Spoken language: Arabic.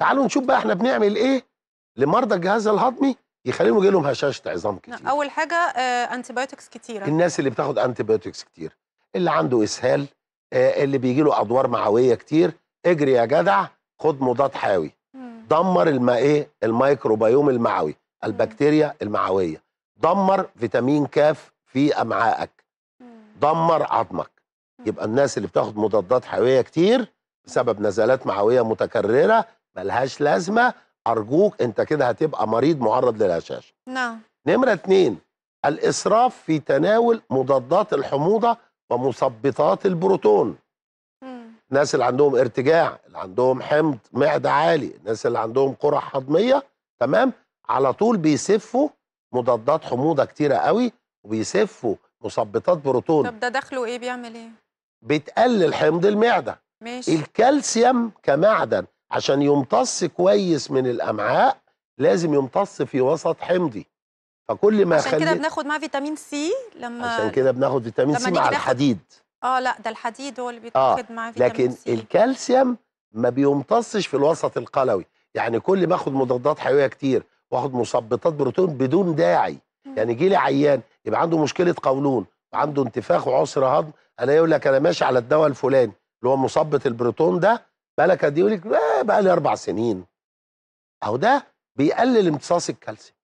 تعالوا نشوف بقى احنا بنعمل ايه لمرضى الجهاز الهضمي يخليهم يجي لهم هشاشه عظام كتير اول حاجه انتي آه، انتيبيوتكس كتيره الناس اللي بتاخد انتيبيوتكس كتير اللي عنده اسهال آه، اللي بيجي له ادوار معويه كتير اجري يا جدع خد مضاد حيوي دمر الماء ايه الميكروبيوم المعوي البكتيريا المعويه دمر فيتامين كاف في امعائك دمر عظمك يبقى الناس اللي بتاخد مضادات حيويه كتير بسبب نزلات معويه متكرره ملهاش لازمه ارجوك انت كده هتبقى مريض معرض للهشاشه نعم نمره اتنين الاسراف في تناول مضادات الحموضه ومثبطات البروتون مم. الناس اللي عندهم ارتجاع اللي عندهم حمض معده عالي الناس اللي عندهم قرح هضميه تمام على طول بيسفوا مضادات حموضه كتيره قوي وبيسفوا مثبطات بروتون طب ده دخله ايه بيعمل ايه بتقلل حمض المعده ماشي الكالسيوم كمعدن عشان يمتص كويس من الامعاء لازم يمتص في وسط حمضي فكل ما عشان كده بناخد معاه فيتامين سي لما عشان كده بناخد فيتامين سي مع ناخد... الحديد اه لا ده الحديد هو اللي آه، بيتاخد آه معاه فيتامين لكن سي لكن الكالسيوم ما بيمتصش في الوسط القلوي يعني كل ما اخد مضادات حيويه كتير واخد مثبطات بروتون بدون داعي يعني يجي لي عيان يبقى عنده مشكله قولون وعنده انتفاخ وعسر هضم انا يقول لك انا ماشي على الدواء الفلاني اللي هو مثبط البروتون ده بالك دي يقول لك بقى لي اربع سنين اهو ده بيقلل امتصاص الكالسيوم